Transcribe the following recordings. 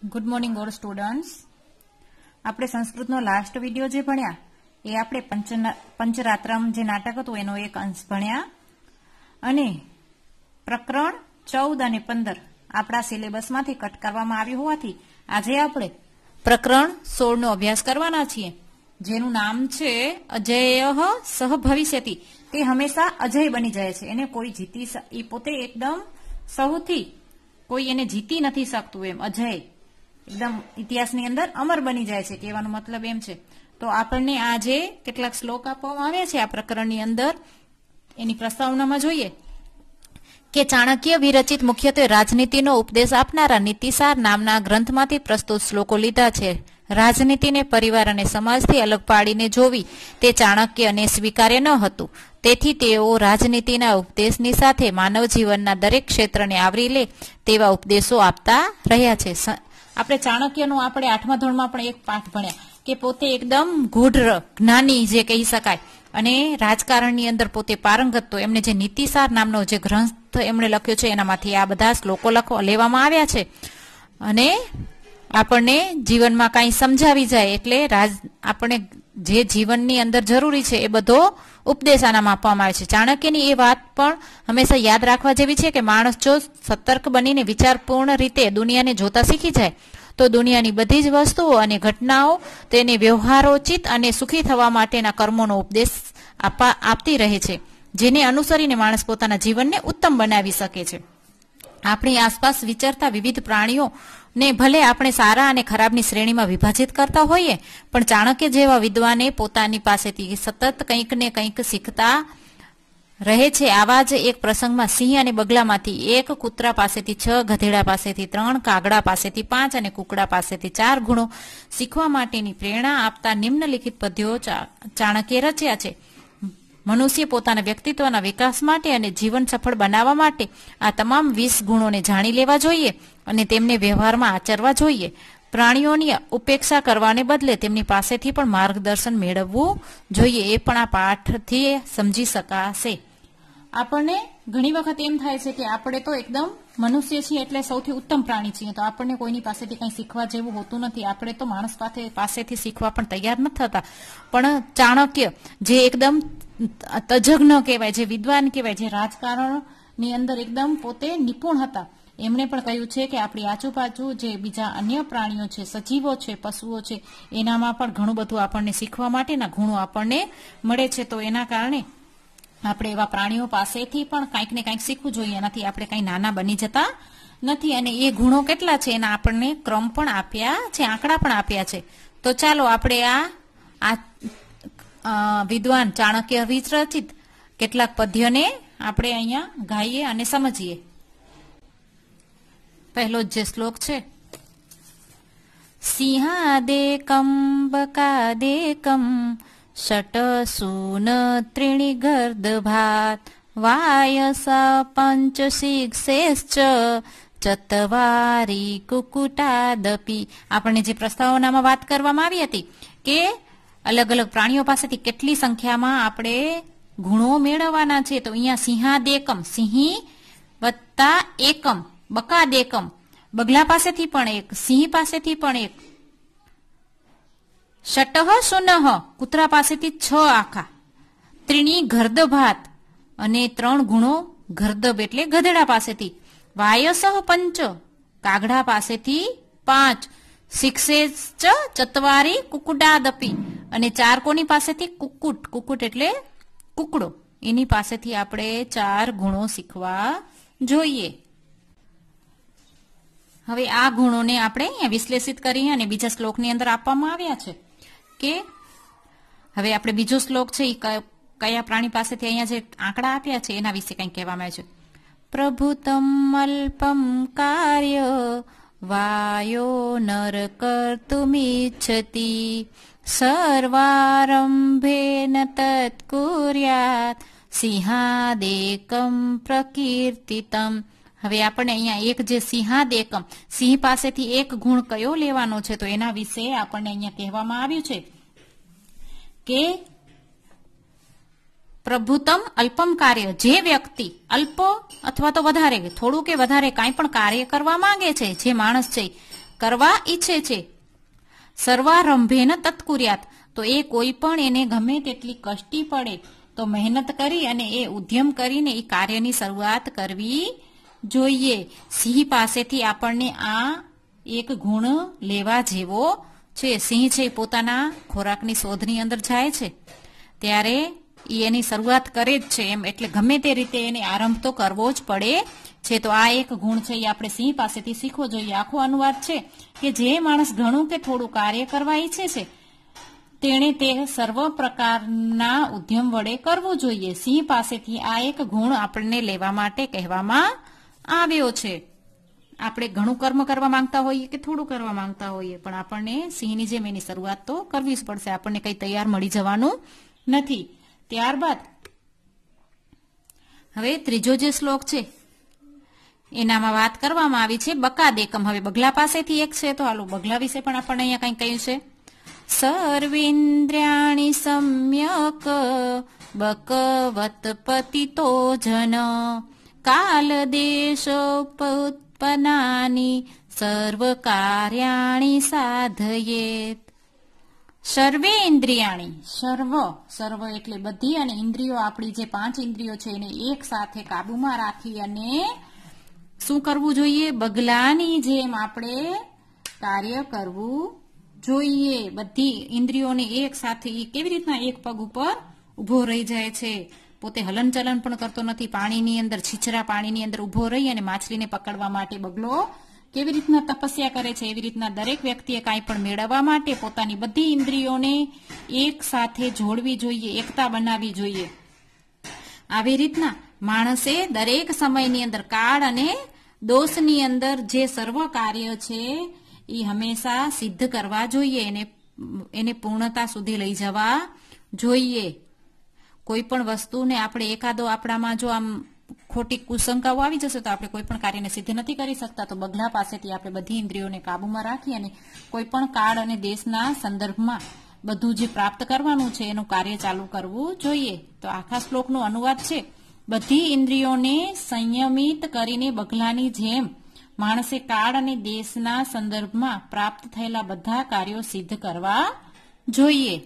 good morning or students આપણે સંસ્કૃતનો last video જે ભણ્યા એ આપણે પંચરાત્રમ જે નાટક હતું એનો એક અંશ ભણ્યા અને પ્રકરણ ચૌદ અને પંદર આપણા સિલેબસમાંથી કટ કરવામાં આવ્યું હોવાથી આજે આપણે પ્રકરણ સોળનો અભ્યાસ કરવાના છીએ જેનું નામ છે અજય સહ ભવિષ્યતી તે હંમેશા અજય બની જાય છે એને કોઈ જીતી એ પોતે એકદમ સૌથી કોઈ એને જીતી નથી શકતું એમ અજય એકદમ ઇતિહાસની અંદર અમર બની જાય છે કહેવાનો મતલબ એમ છે તો આપણને આજે કેટલાક શ્લોક આપવામાં આવ્યા છે આ પ્રકરણની અંદર એની પ્રસ્તાવનામાં જોઈએ કે ચાણક્ય વિરચિત મુખ્યત્વે રાજનીતિનો ઉપદેશ આપનારા નીતિસાર નામના ગ્રંથમાંથી પ્રસ્તુત શ્લોકો લીધા છે રાજનીતિને પરિવાર અને સમાજથી અલગ પાડીને જોવી તે ચાણક્યને સ્વીકાર્ય ન હતું તેથી તેઓ રાજનીતિના ઉપદેશની સાથે માનવ જીવનના દરેક ક્ષેત્રને આવરી લે તેવા ઉપદેશો આપતા રહ્યા છે આપણે ચાણક્યનું આપણે આઠમા ધોરણમાં પણ એક પાઠ ભણ્યા કે પોતે એકદમ ગૂઢ જ્ઞાની જે કહી શકાય અને રાજકારણની અંદર પોતે પારંગત તો એમને જે નીતિસાર નામનો જે ગ્રંથ એમણે લખ્યો છે એનામાંથી આ બધા શ્લોકો લખવા લેવામાં આવ્યા છે અને આપણને જીવનમાં કાંઈ સમજાવી જાય એટલે રાજ આપણે જે જીવનની અંદર જરૂરી છે એ બધો ઉપદેશ આનામાં આપવામાં આવે છે ચાણક્યની એ વાત પણ હંમેશા યાદ રાખવા જેવી છે કે માણસ જો સતર્ક બનીને વિચારપૂર્ણ રીતે દુનિયાને જોતા શીખી જાય તો દુનિયાની બધી જ વસ્તુઓ અને ઘટનાઓ તેને વ્યવહારોચિત અને સુખી થવા માટેના કર્મોનો ઉપદેશ આપતી રહે છે જેને અનુસરીને માણસ પોતાના જીવનને ઉત્તમ બનાવી શકે છે આપણી આસપાસ વિચરતા વિવિધ પ્રાણીઓ ને ભલે આપણે સારા અને ખરાબની શ્રેણીમાં વિભાજિત કરતા હોઈએ પણ ચાણક્ય જેવા વિદ્વાને પોતાની પાસેથી સતત કંઈક ને કંઈક શીખતા રહે છે આવા જ એક પ્રસંગમાં સિંહ અને બગલામાંથી એક કૂતરા પાસેથી છ ગધેડા પાસેથી ત્રણ કાગડા પાસેથી પાંચ અને કુકડા પાસેથી ચાર ગુણો શીખવા માટેની પ્રેરણા આપતા નિમ્નલિખિત પદ્યો ચાણક્ય રચ્યા છે મનુષ્ય પોતાના વ્યક્તિત્વના વિકાસ માટે અને જીવન સફળ બનાવવા માટે આ તમામ વીસ ગુણોને જાણી લેવા જોઈએ અને તેમને વ્યવહારમાં આચરવા જોઈએ પ્રાણીઓની ઉપેક્ષા કરવાને બદલે તેમની પાસેથી પણ માર્ગદર્શન મેળવવું જોઈએ એ પણ આ પાઠથી સમજી શકાશે આપણને ઘણી વખત એમ થાય છે કે આપણે તો એકદમ મનુષ્ય છીએ એટલે સૌથી ઉત્તમ પ્રાણી છીએ તો આપણને કોઈની પાસેથી કંઈ શીખવા જેવું હોતું નથી આપણે તો માણસ પાસે પાસેથી શીખવા પણ તૈયાર નથી થતા પણ ચાણક્ય જે એકદમ તજજ્ઞ કહેવાય જે વિદ્વાન કહેવાય જે રાજકારણની અંદર એકદમ પોતે નિપુણ હતા એમણે પણ કહ્યું છે કે આપણી આજુબાજુ જે બીજા અન્ય પ્રાણીઓ છે સજીવો છે પશુઓ છે એનામાં પણ ઘણું બધું આપણને શીખવા માટેના ગુણો આપણને મળે છે તો એના કારણે આપણે એવા પ્રાણીઓ પાસેથી પણ કંઈક ને કંઈક શીખવું જોઈએ એનાથી આપણે કંઈ નાના બની જતા નથી અને એ ગુણો કેટલા છે એના આપણને ક્રમ પણ આપ્યા છે આંકડા પણ આપ્યા છે તો ચાલો આપણે આ આ વિદ્વાન ચાણક્ય વિરચિત કેટલાક પદ્યને આપણે અહીંયા ગાઈએ અને સમજીએ પહેલો જે શ્લોક છે સિંહા દે દે બકાદેકમ षटसून त्रीणि गर्दभात् वायसा पञ्चशिक्षेश्च ચતવારી કુકુટા દપી આપણને જે પ્રસ્તાવનામાં વાત કરવામાં આવી હતી કે અલગ અલગ પ્રાણીઓ પાસેથી કેટલી સંખ્યામાં આપણે ગુણો મેળવવાના છે તો અહીંયા સિંહાદેકમ સિંહ વત્તા એકમ બકાદેકમ બગલા પાસેથી પણ એક સિંહ પાસેથી પણ એક શટહ સુનહ કૂતરા પાસેથી છ આખા ત્રીણી ઘર્દભાત અને ત્રણ ગુણો ગર્દબ એટલે ગધેડા પાસેથી વાયસહ પંચ કાગડા પાસેથી પાંચ શિક્ષેચ ચતવારી કુકુડાદપી અને ચાર કોની પાસેથી કુકુટ કુકુટ એટલે કુકડો એની પાસેથી આપણે ચાર ગુણો શીખવા જોઈએ હવે આ ગુણોને આપણે અહીંયા વિશ્લેષિત કરીએ અને બીજા શ્લોકની અંદર આપવામાં આવ્યા છે કે હવે આપણે બીજો શ્લોક છે એ કયા પ્રાણી પાસેથી અહીંયા જે આંકડા આપ્યા છે એના વિશે કંઈ કહેવામાં આવ્યું છે પ્રભુતમ અલ્પમ કાર્ય વાયો નર કર્તુમિચ્છતી સર્વારંભેન તત્કુર્યાત સિંહાદેકમ પ્રકીર્તિતમ હવે આપણને અહીંયા એક જે સિંહાદ એકમ સિંહ પાસેથી એક ગુણ કયો લેવાનો છે તો એના વિશે આપણને અહીંયા કહેવામાં આવ્યું છે કે પ્રભુતમ અલ્પમ કાર્ય જે વ્યક્તિ અલ્પ અથવા તો વધારે થોડું કે વધારે કાંઈ પણ કાર્ય કરવા માંગે છે જે માણસ છે કરવા ઈચ્છે છે સર્વારંભે ન તત્કુર્યાત તો એ કોઈ પણ એને ગમે તેટલી કષ્ટી પડે તો મહેનત કરી અને એ ઉદ્યમ કરીને એ કાર્યની શરૂઆત કરવી જોઈએ સિંહ પાસેથી આપણને આ એક ગુણ લેવા જેવો છે સિંહ છે પોતાના ખોરાકની શોધની અંદર જાય છે ત્યારે એ એની શરૂઆત કરે જ છે એમ એટલે ગમે તે રીતે એને આરંભ તો કરવો જ પડે છે તો આ એક ગુણ છે એ આપણે સિંહ પાસેથી શીખવો જોઈએ આખો અનુવાદ છે કે જે માણસ ઘણું કે થોડું કાર્ય કરવા ઈચ્છે છે તેણે તે સર્વ પ્રકારના ઉદ્યમ વડે કરવું જોઈએ સિંહ પાસેથી આ એક ગુણ આપણને લેવા માટે કહેવામાં આવ્યો છે આપણે ઘણું કર્મ કરવા માંગતા હોઈએ કે થોડું કરવા માંગતા હોઈએ પણ આપણને સિંહની જેમ એની શરૂઆત તો કરવી જ પડશે આપણને કંઈ તૈયાર મળી જવાનું નથી ત્યારબાદ હવે ત્રીજો જે શ્લોક છે એનામાં વાત કરવામાં આવી છે બકાદ એકમ હવે બગલા પાસેથી એક છે તો હાલો બગલા વિશે પણ આપણને અહીંયા કંઈ કહ્યું છે સર્વિન્દ્રિયાણી સમ્યક બકવત પતિ તો જન कालदेशोपत्पन्नानि सर्वकार्याणि સાધયેત સર્વે ઇન્દ્રિયાણી સર્વ સર્વ એટલે બધી અને ઇન્દ્રિયો આપણી જે પાંચ ઇન્દ્રિયો છે એને એક સાથે કાબુમાં રાખી અને શું કરવું જોઈએ બગલાની જેમ આપણે કાર્ય કરવું જોઈએ બધી ઇન્દ્રિયોને એક સાથે કેવી રીતના એક પગ ઉપર ઉભો રહી જાય છે પોતે હલનચલન પણ કરતો નથી પાણીની અંદર છીછરા પાણીની અંદર ઉભો રહી અને માછલીને પકડવા માટે બગલો કેવી રીતના તપસ્યા કરે છે એવી રીતના દરેક વ્યક્તિએ કાંઈ પણ મેળવવા માટે પોતાની બધી ઇન્દ્રિયોને એક સાથે જોડવી જોઈએ એકતા બનાવવી જોઈએ આવી રીતના માણસે દરેક સમયની અંદર કાળ અને દોષની અંદર જે સર્વ કાર્ય છે એ હંમેશા સિદ્ધ કરવા જોઈએ એને એને પૂર્ણતા સુધી લઈ જવા જોઈએ કોઈ પણ વસ્તુને આપણે એકાદો આપણામાં જો આમ ખોટી કુશંકાઓ આવી જશે તો આપણે કોઈ પણ કાર્યને સિદ્ધ નથી કરી શકતા તો બગલા પાસેથી આપણે બધી ઇન્દ્રિયોને કાબુમાં રાખી અને કોઈ પણ કાળ અને દેશના સંદર્ભમાં બધું જે પ્રાપ્ત કરવાનું છે એનું કાર્ય ચાલુ કરવું જોઈએ તો આખા શ્લોકનો અનુવાદ છે બધી ઇન્દ્રિયોને સંયમિત કરીને બગલાની જેમ માણસે કાળ અને દેશના સંદર્ભમાં પ્રાપ્ત થયેલા બધા કાર્યો સિદ્ધ કરવા જોઈએ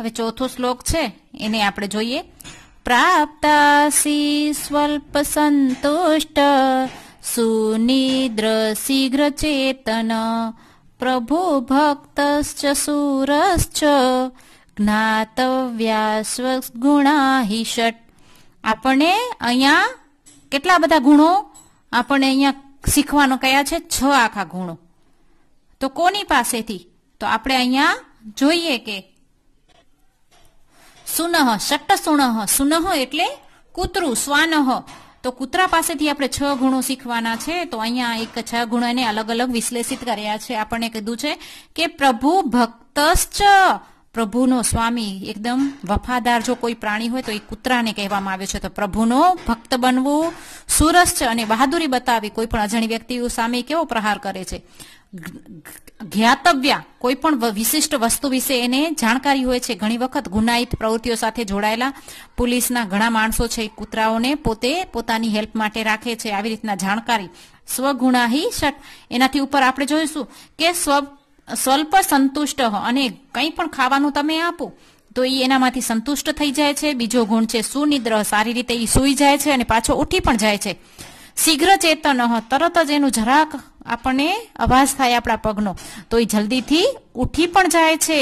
હવે ચોથો શ્લોક છે એને આપણે જોઈએ પ્રાપ્તાસી સ્વલ્પ સંતુષ્ટ સુનિદ્ર શીઘ્ર ચેતન પ્રભુ ભક્તશ્ચ સુરશ્ચ જ્ઞાતવ્યા સ્વગુણા હિષટ આપણને અહીંયા કેટલા બધા ગુણો આપણને અહીંયા શીખવાનો કયા છે છ આખા ગુણો તો કોની પાસેથી તો આપણે અહીંયા જોઈએ કે સુનહ શટ્ટ સુણહ સુનહ એટલે કૂતરું સ્વાનહ તો કૂતરા પાસેથી આપણે છ ગુણો શીખવાના છે તો અહીંયા એક છ ગુણોને અલગ અલગ વિશ્લેષિત કર્યા છે આપણને કીધું છે કે પ્રભુ ભક્તશ્ચ પ્રભુનો સ્વામી એકદમ વફાદાર જો કોઈ પ્રાણી હોય તો એ કૂતરાને કહેવામાં આવે છે તો પ્રભુનો ભક્ત બનવું સુરસ છે અને બહાદુરી બતાવી કોઈ પણ અજાણી વ્યક્તિ સામે કેવો પ્રહાર કરે છે જ્ઞાતવ્ય કોઈ પણ વિશિષ્ટ વસ્તુ વિશે એને જાણકારી હોય છે ઘણી વખત ગુનાહિત પ્રવૃત્તિઓ સાથે જોડાયેલા પોલીસના ઘણા માણસો છે કૂતરાઓને પોતે પોતાની હેલ્પ માટે રાખે છે આવી રીતના જાણકારી સ્વગુણાહી શટ એનાથી ઉપર આપણે જોઈશું કે સ્વ સ્વલ્પ સંતુષ્ટ હો અને કંઈ પણ ખાવાનું તમે આપો તો એ એનામાંથી સંતુષ્ટ થઈ જાય છે બીજો ગુણ છે સુનિદ્રહ સારી રીતે એ સૂઈ જાય છે અને પાછો ઉઠી પણ જાય છે શીઘ્ર ચેતન તરત જ એનું જરાક આપણને અવાજ થાય આપણા પગનો તો એ જલ્દીથી ઉઠી પણ જાય છે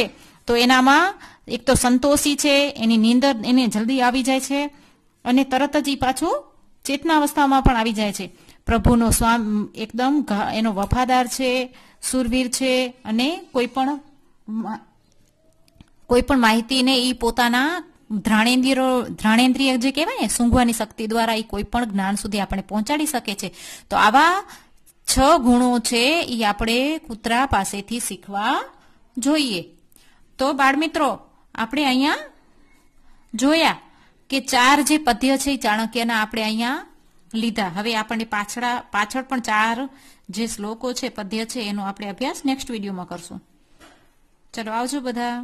તો એનામાં એક તો સંતોષી છે એની નીંદર એને જલ્દી આવી જાય છે અને તરત જ એ પાછું ચેતના અવસ્થામાં પણ આવી જાય છે પ્રભુનો સ્વામ એકદમ એનો વફાદાર છે સુરવીર છે અને કોઈ પણ કોઈ પણ માહિતીને એ પોતાના ધ્રાણેન્દ્રિય ધ્રાણેન્દ્રિય જે કહેવાય ને સૂંઘવાની શક્તિ દ્વારા એ કોઈ પણ જ્ઞાન સુધી આપણે પહોંચાડી શકે છે તો આવા છ ગુણો છે એ આપણે કૂતરા પાસેથી શીખવા જોઈએ તો બાળમિત્રો આપણે અહીંયા જોયા કે ચાર જે પદ્ય છે એ ચાણક્યના આપણે અહીંયા લીધા હવે આપણને પાછળ પાછળ પણ ચાર જે શ્લોકો છે પદ્ય છે એનો આપણે અભ્યાસ નેક્સ્ટ વિડીયોમાં કરશું ચલો આવજો બધા